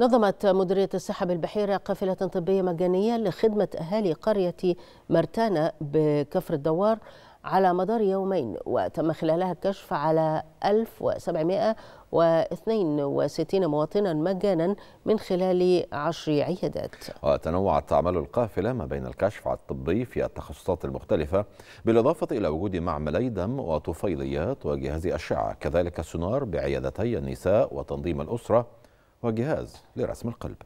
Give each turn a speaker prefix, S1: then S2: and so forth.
S1: نظمت مديرية الصحة بالبحيرة قافلة طبية مجانية لخدمة أهالي قرية مرتانة بكفر الدوار على مدار يومين وتم خلالها الكشف على 1762 مواطنا مجانا من خلال عشر عيادات
S2: وتنوعت أعمال القافلة ما بين الكشف الطبي في التخصصات المختلفة بالإضافة إلى وجود معملي دم وطفيليات وجهاز أشعة كذلك السونار بعيادتي النساء وتنظيم الأسرة وجهاز لرسم القلب